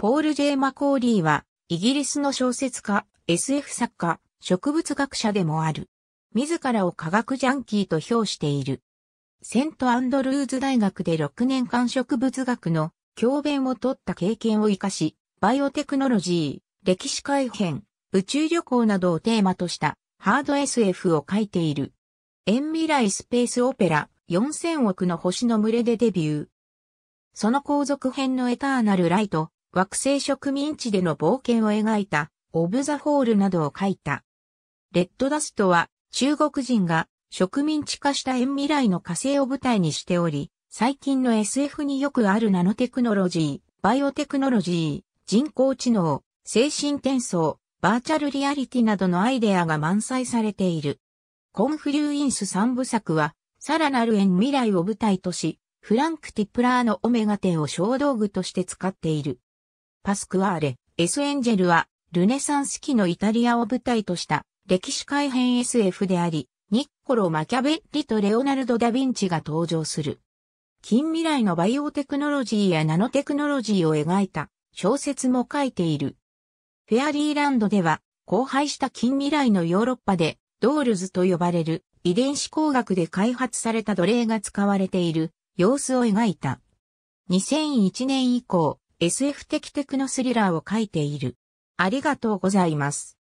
ポール・ジェイ・マコーリーは、イギリスの小説家、SF 作家、植物学者でもある。自らを科学ジャンキーと評している。セント・アンドルーズ大学で6年間植物学の教鞭を取った経験を活かし、バイオテクノロジー、歴史改変、宇宙旅行などをテーマとしたハード SF を書いている。遠未来スペースオペラ4000億の星の群れでデビュー。その後続編のエターナルライト、惑星植民地での冒険を描いた、オブザホールなどを書いた。レッドダストは、中国人が植民地化した遠未来の火星を舞台にしており、最近の SF によくあるナノテクノロジー、バイオテクノロジー、人工知能、精神転送、バーチャルリアリティなどのアイデアが満載されている。コンフリューインス三部作は、さらなる円未来を舞台とし、フランク・ティプラーのオメガテンを小道具として使っている。パスクワーレ、エスエンジェルは、ルネサンス期のイタリアを舞台とした歴史改変 SF であり、ニッコロ・マキャベッリとレオナルド・ダ・ヴィンチが登場する。近未来のバイオテクノロジーやナノテクノロジーを描いた小説も書いている。フェアリーランドでは、荒廃した近未来のヨーロッパで、ドールズと呼ばれる遺伝子工学で開発された奴隷が使われている様子を描いた。2001年以降、SF 的テクノスリラーを書いている。ありがとうございます。